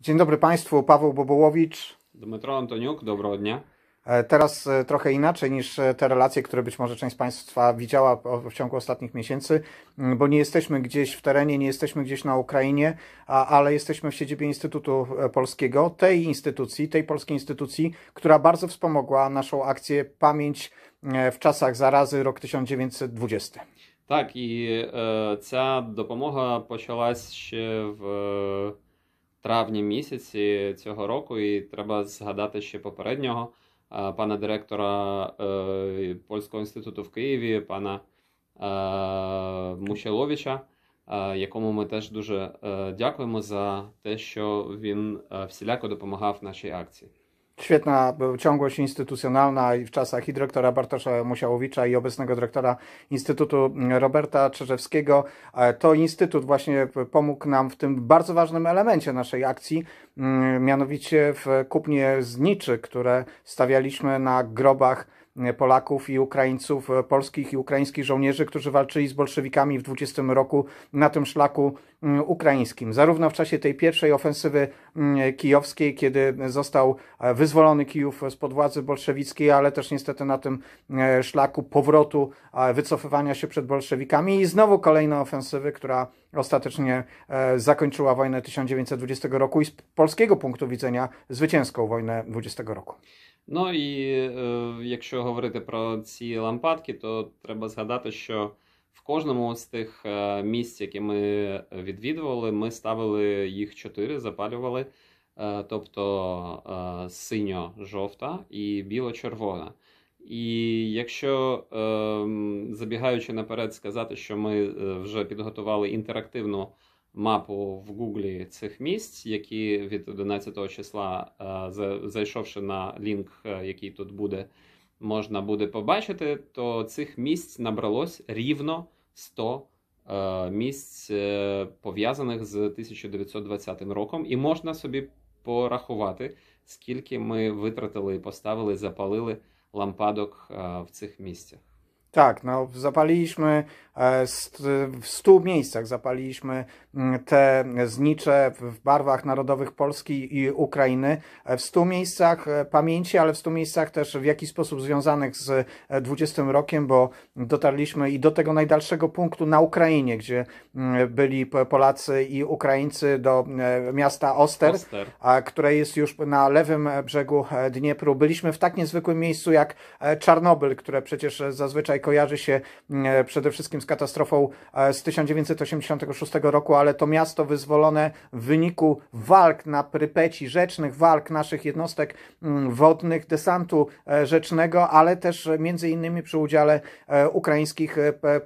Dzień dobry Państwu, Paweł Bobołowicz. Dmytro Antoniuk, dobro dnia. E, teraz e, trochę inaczej niż e, te relacje, które być może część z Państwa widziała w ciągu ostatnich miesięcy, mm, bo nie jesteśmy gdzieś w terenie, nie jesteśmy gdzieś na Ukrainie, ale jesteśmy w siedzibie Instytutu Polskiego, tej instytucji, tej polskiej instytucji, która bardzo wspomogła naszą akcję Pamięć w czasach zarazy rok 1920. Tak, i e, ta dopomoga poczęła się w. травні місяці цього року, і треба згадати ще попереднього е, пана директора е, Польського інституту в Києві, пана е, Мушеловича, якому ми теж дуже дякуємо за те, що він всіляко допомагав нашій акції. Świetna ciągłość instytucjonalna i w czasach i dyrektora Bartosza Musiałowicza i obecnego dyrektora Instytutu Roberta Czerzewskiego. E, to instytut właśnie pomógł nam w tym bardzo ważnym elemencie naszej akcji, mm, mianowicie w kupnie zniczy, które stawialiśmy na grobach Polaków i Ukraińców, e, polskich i ukraińskich żołnierzy, którzy walczyli z bolszewikami w 20 roku na tym szlaku mm, ukraińskim. Zarówno w czasie tej pierwszej ofensywy mm, kijowskiej, kiedy został e, wyzwolony Kijów spod władzy bolszewickiej, ale też niestety na tym e, szlaku powrotu, wycofywania się przed bolszewikami i znowu kolejne ofensywy, która ostatecznie zakończyła wojnę 1920 roku i z polskiego punktu widzenia zwycięską wojnę 20 roku. Ну і е, якщо говорити про ці лампадки, то треба згадати, що в кожному з тих е, місць, які ми відвідували, ми ставили їх чотири, запалювали. Е, тобто е, синьо-жовта і біло-червона. І якщо ем, забігаючи наперед сказати, що ми вже підготували інтерактивну мапу в Гуглі цих місць, які від 11 числа, е, зайшовши на лінк, е, який тут буде, можна буде побачити, то цих місць набралось рівно 100 е, місць пов'язаних з 1920 роком, і можна собі порахувати, скільки ми витратили, поставили, запалили лампадок в цих місцях. Tak, no zapaliliśmy e, w stu miejscach zapaliliśmy mm, te znicze w barwach narodowych Polski i Ukrainy. E, w stu miejscach e, pamięci, ale w stu miejscach też w jakiś sposób związanych z 20 rokiem, bo dotarliśmy i do tego najdalszego punktu na Ukrainie, gdzie mm, byli Polacy i Ukraińcy do miasta Oster, Oster. które jest już na lewym brzegu Dniepru. Byliśmy w tak niezwykłym miejscu jak Czarnobyl, które przecież zazwyczaj kojarzy się mm, e, przede wszystkim z katastrofą e, z 1986 roku, ale to miasto wyzwolone w wyniku walk na Prypeci, rzecznych walk naszych jednostek mm, wodnych, desantu e, rzecznego, ale też między innymi przy udziale ukraińskich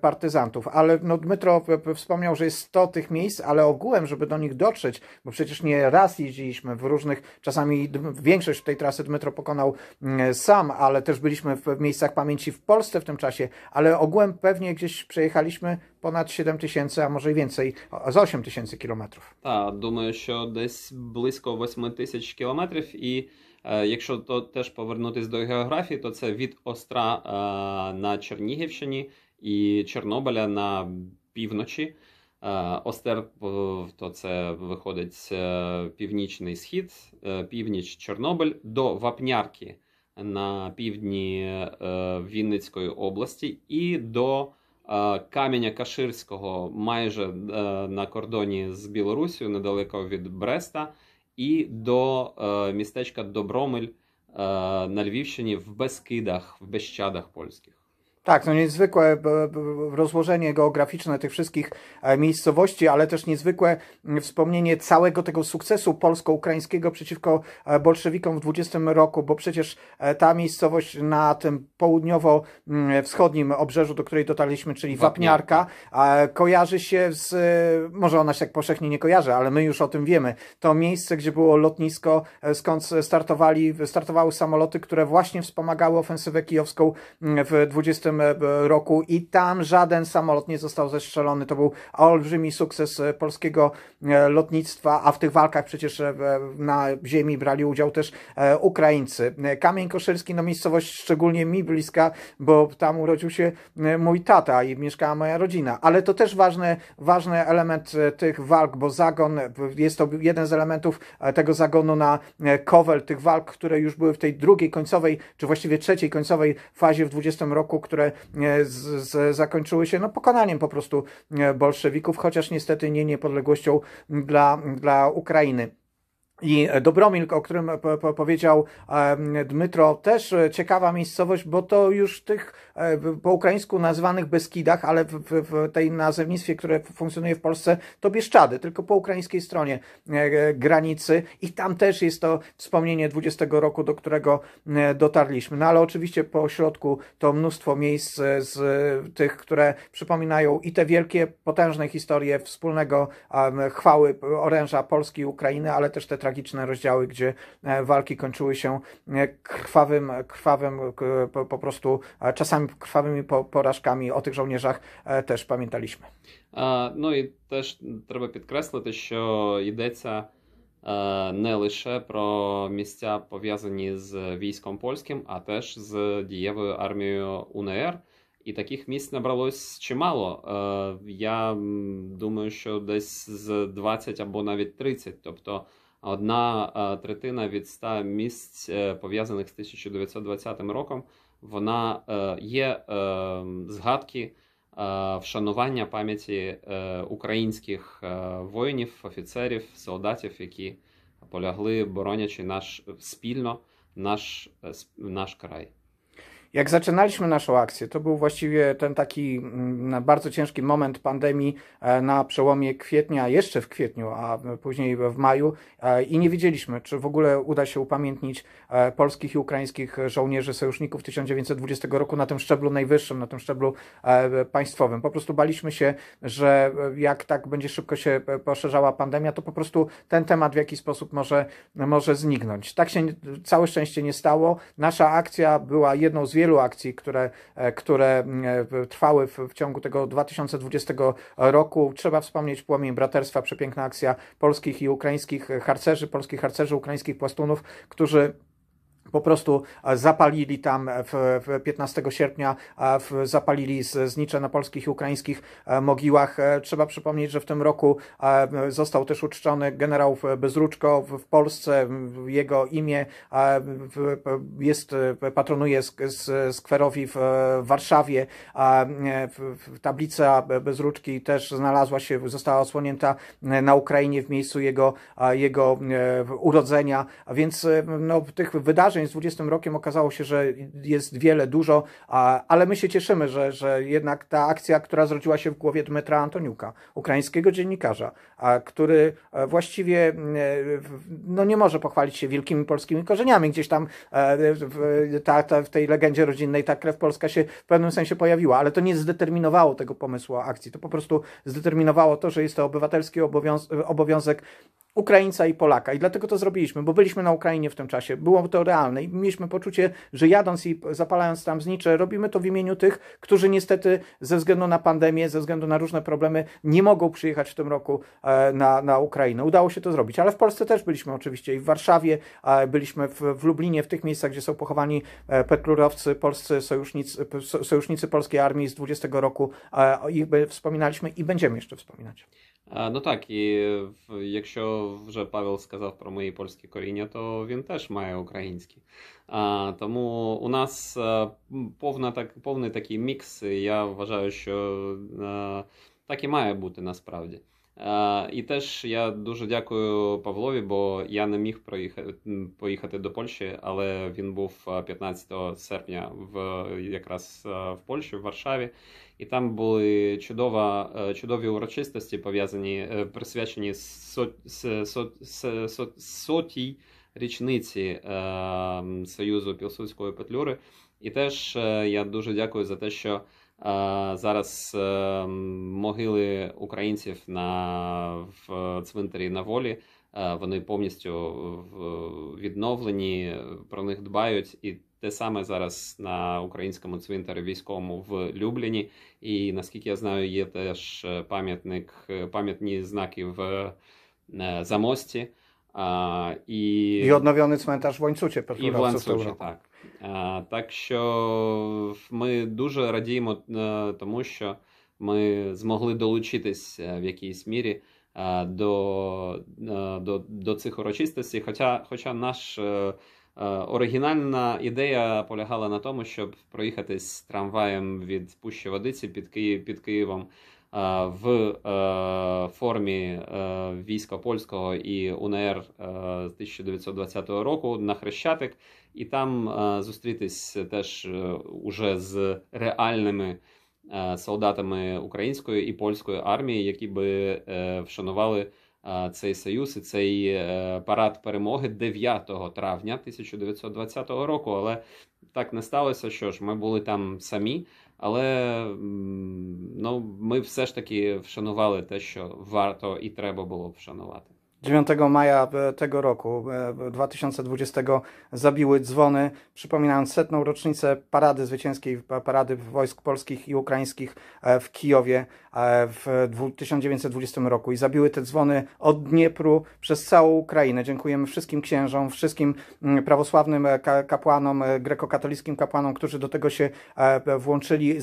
partyzantów. Ale no, Dmytro wspomniał, że jest 100 tych miejsc, ale ogółem, żeby do nich dotrzeć, bo przecież nie raz jeździliśmy w różnych, czasami większość tej trasy Dmytro pokonał mm, sam, ale też byliśmy w miejscach pamięci w Polsce w tym czasie, ale ogółem pewnie gdzieś przejechaliśmy ponad 7000, a może więcej, z 8000 tysięcy kilometrów. Tak, думаю, że jest blisko 8 tysięcy kilometrów i jeśli to też powrócić do geografii, to to od Ostra na Czernigowszczyźnie i Czernobyla na północy. Остер to це виходить північний схід, північ Czernobyl do Вапнярки. на півдні е, Вінницької області, і до е, Каменя Каширського, майже е, на кордоні з Білорусію, недалеко від Бреста, і до містечка Добромель на Львівщині в Бескидах, в Бещадах польських. Tak, no niezwykłe e, rozłożenie geograficzne tych wszystkich e, miejscowości, ale też niezwykłe mm, wspomnienie całego tego sukcesu polsko-ukraińskiego przeciwko e, bolszewikom w 20 roku, bo przecież ta miejscowość na tym południowo-wschodnim obrzeżu, do której dotarliśmy, czyli Wapniarka, kojarzy się z, może ona się tak powszechnie nie kojarzy, ale my już o tym wiemy, to miejsce, gdzie było lotnisko, skąd startowali, startowały samoloty, które właśnie wspomagały ofensywę kijowską mm, w 20 E, roku i tam żaden samolot nie został zestrzelony. To był olbrzymi sukces e, polskiego e, lotnictwa, a w tych walkach przecież na ziemi brali udział też Ukraińcy. Kamień Koszylski, no miejscowość szczególnie mi bliska, bo tam urodził się mój tata i mieszkała moja rodzina. Ale to też ważny, ważny element tych walk, bo zagon jest to jeden z elementów tego zagonu na Kowel, tych walk, które już były w tej drugiej końcowej, czy właściwie trzeciej końcowej fazie w 20 roku, które które e, z, z, zakończyły się no, pokonaniem po prostu e, bolszewików, chociaż niestety nie niepodległością dla, dla Ukrainy. I Dobromilk, o którym powiedział Dmytro, też e, ciekawa miejscowość, bo to już tych e, po ukraińsku nazwanych Beskidach, ale w, w, tej nazewnictwie, które funkcjonuje w Polsce, to Bieszczady, tylko po ukraińskiej stronie e, granicy i tam też jest to wspomnienie 20 roku, do którego dotarliśmy. No ale oczywiście po środku to mnóstwo miejsc z tych, które przypominają i te wielkie, potężne historie wspólnego chwały oręża Polski i Ukrainy, ale też te tragiczne rozdziały, gdzie e, walki kończyły się e, krwawym, e, krwawym po, prostu czasami krwawymi porażkami. O tych żołnierzach też pamiętaliśmy. No i też trzeba podkreślić, że jedeca не лише про місця пов'язані з військом польським, а теж з дієвою армією УНР, і таких się набралось чимало. Ja думаю, що десь з 20 або навіть 30. to одна е, третина від ста місць е, пов'язаних з 1920 роком. Вона е, є згадки вшанування пам'яті українських воїнів, офіцерів, солдатів, які полягли, боронячи наш спільно наш, наш край. Jak zaczynaliśmy naszą akcję, to był właściwie ten taki mm, bardzo ciężki moment pandemii e, na przełomie kwietnia, jeszcze w kwietniu, a później w maju e, i nie wiedzieliśmy, czy w ogóle uda się upamiętnić e, polskich i ukraińskich żołnierzy sojuszników 1920 roku na tym szczeblu najwyższym, na tym szczeblu państwowym. Po prostu baliśmy się, że jak tak będzie szybko się poszerzała pandemia, to po prostu ten temat w jakiś sposób może, może zniknąć. Tak się całe szczęście nie stało. Nasza akcja była jedną z wielu akcji, które, e, które e, trwały w, w ciągu tego 2020 roku. Trzeba wspomnieć Płomień Braterstwa, przepiękna akcja polskich i ukraińskich harcerzy, polskich harcerzy, ukraińskich płastunów, którzy po prostu e, zapalili tam e, w, w 15 sierpnia, e, w, zapalili znicze na polskich i ukraińskich mogiłach. Trzeba przypomnieć, że w tym roku został też uczczony generał Bezruczko w Polsce. Jego imię jest, patronuje skwerowi w Warszawie. Tablica Bezruczki też znalazła się, została osłonięta na Ukrainie w miejscu jego, jego urodzenia. Więc no, tych wydarzeń doświadczeń z 20 rokiem okazało się, że jest wiele, dużo, a, ale my się cieszymy, że, że jednak ta akcja, która zrodziła się w głowie Dmytra Antoniuka, ukraińskiego dziennikarza, a, który e, właściwie e, no, nie może pochwalić się wielkimi polskimi korzeniami. Gdzieś tam e, w, ta, ta, w tej legendzie rodzinnej ta krew polska się w pewnym sensie pojawiła, ale to nie zdeterminowało tego pomysłu akcji. To po prostu zdeterminowało to, że jest to obywatelski obowiąz obowiązek Ukraińca i Polaka. I dlatego to zrobiliśmy, bo byliśmy na Ukrainie w tym czasie. Było to realne i mieliśmy poczucie, że jadąc i zapalając tam znicze, robimy to w imieniu tych, którzy niestety ze względu na pandemię, ze względu na różne problemy nie mogą przyjechać w tym roku e, na, na Ukrainę. Udało się to zrobić, ale w Polsce też byliśmy oczywiście i w Warszawie, e, byliśmy w, w Lublinie, w tych miejscach, gdzie są pochowani e, petlurowcy, polscy sojusznicy, sojusznicy polskiej armii z 20 roku. Ich wspominaliśmy i będziemy jeszcze wspominać. Е, ну так, і якщо вже Павел сказав про мої польські коріння, то він теж має українські. А, е, Тому у нас е, повна, так, повний такий мікс. я вважаю, що а, так і має бути насправді. Е, і теж я дуже дякую Павлові, бо я не міг проїхати, поїхати до Польщі, але він був 15 е, серпня в якраз е, в Польщі, в Варшаві, і там були чудова, чудові урочистості, пов'язані присвячені сот, сот, сотій річниці Союзу Пілсудської петлюри. І теж я дуже дякую за те, що. Зараз ем, могили українців на в цвинтарі на волі. Е, вони повністю відновлені, про них дбають, і те саме зараз на українському цвинтарі військовому в Любліні. І наскільки я знаю, є теж пам'ятник, пам'ятні знаки в е, замості. І і однов'яний цвинтар в в Ланцюці, так. Так що ми дуже радіємо е, тому, що ми змогли долучитись е, в якійсь мірі е, до до, до цих урочистостей. Хоча хоча наш оригінальна ідея полягала на тому, щоб проїхатись трамваєм від Пущі Водиці під Київ під Києвом. В формі війська польського і УНР з 1920 року на Хрещатик і там е, зустрітись е, теж е, уже з реальними солдатами української і польської армії, які би вшанували цей союз і цей парад перемоги 9 травня 1920 року. Але так не сталося, що ж ми були там самі. Але ну, ми все ж таки вшанували те, що варто і треба було вшанувати. 9 maja e, tego roku 2020 e, zabiły dzwony, przypominając setną rocznicę parady zwycięskiej, parady wojsk polskich i ukraińskich e, w Kijowie w 1920 roku. I zabiły te dzwony od Dniepru przez całą Ukrainę. Dziękujemy wszystkim księżom, wszystkim mm, prawosławnym kapłanom, grekokatolickim kapłanom, którzy do tego się włączyli.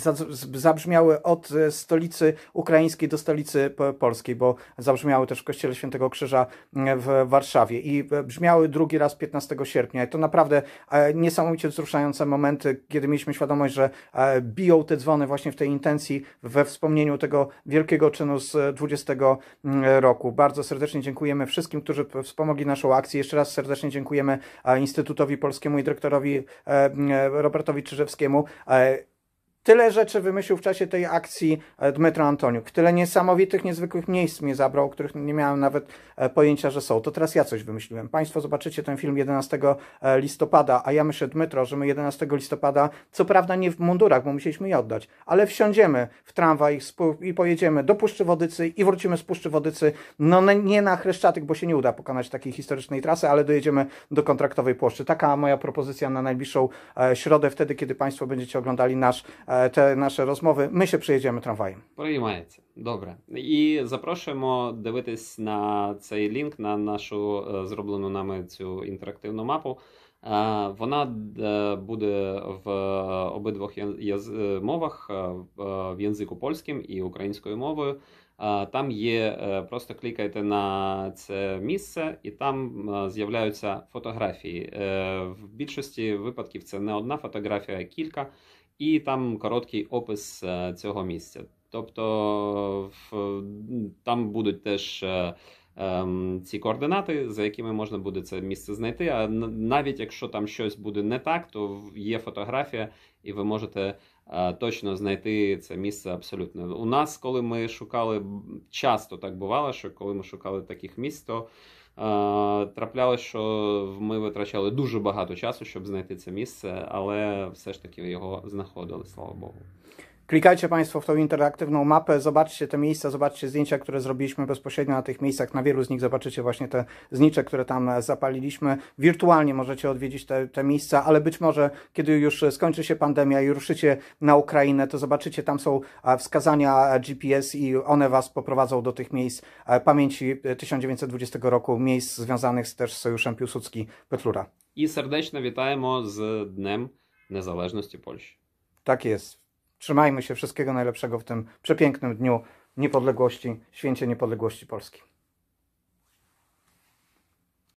Zabrzmiały od stolicy ukraińskiej do stolicy polskiej, bo zabrzmiały też w kościele Świętego Krzyża w Warszawie i brzmiały drugi raz 15 sierpnia. I to naprawdę e, niesamowicie wzruszające momenty, kiedy mieliśmy świadomość, że e, biją te dzwony właśnie w tej intencji, we wspomnieniu tego wielkiego czynu z 20 e, mm, roku. Bardzo serdecznie dziękujemy wszystkim, którzy wspomogli naszą akcję. Jeszcze raz serdecznie dziękujemy Instytutowi Polskiemu i dyrektorowi Robertowi Czyżewskiemu. Tyle rzeczy wymyślił w czasie tej akcji e, Dmytro Antoniuk. Tyle niesamowitych, niezwykłych miejsc mnie zabrał, o których nie miałem nawet e, pojęcia, że są. To teraz ja coś wymyśliłem. Państwo zobaczycie ten film 11 e, listopada, a ja myślę, Dmytro, że my 11 listopada, co prawda nie w mundurach, bo musieliśmy je oddać, ale wsiądziemy w tramwaj i pojedziemy do Puszczy Wodycy i wrócimy z Puszczy Wodycy, no nie na Chreszczatyk, bo się nie uda pokonać takiej historycznej trasy, ale dojedziemy do kontraktowej płoszczy. Taka moja propozycja na najbliższą środę, wtedy, kiedy Państwo będziecie oglądali nasz E, te наші розмови. Ми ще приїдемо трамваєм. Приймається добре. І запрошуємо дивитись на цей лінк, на нашу е, зроблену нами цю інтерактивну мапу. Е, вона е, буде в обидвох мовах, в язику польським і українською мовою. Там є, просто клікайте на це місце, і там з'являються фотографії. В більшості випадків це не одна фотографія, а кілька і там короткий опис е, цього місця. Тобто там будуть теж е, ем, ці координати, за якими можна буде це місце знайти. А навіть якщо там щось буде не так, то є фотографія, і ви можете е, точно знайти це місце абсолютно. У нас, коли ми шукали, часто так бувало, що коли ми шукали таких місць, то Е, траплялось, що ми витрачали дуже багато часу, щоб знайти це місце, але все ж таки його знаходили, слава Богу. Klikajcie Państwo w tą interaktywną mapę, zobaczcie te miejsca, zobaczcie zdjęcia, które zrobiliśmy bezpośrednio na tych miejscach. Na wielu z nich zobaczycie właśnie te znicze, które tam e, zapaliliśmy. Wirtualnie możecie odwiedzić te, te miejsca, ale być może, kiedy już skończy się pandemia i ruszycie na Ukrainę, to zobaczycie, tam są e, wskazania e, GPS i one Was poprowadzą do tych miejsc pamięci 1920 roku, miejsc związanych też z Sojuszem Piłsudski-Petlura. I serdecznie witajmy z Dniem Niezależności Polski. Tak jest. Trzymajmy się wszystkiego najlepszego w tym przepięknym dniu niepodległości, święcie niepodległości Polski.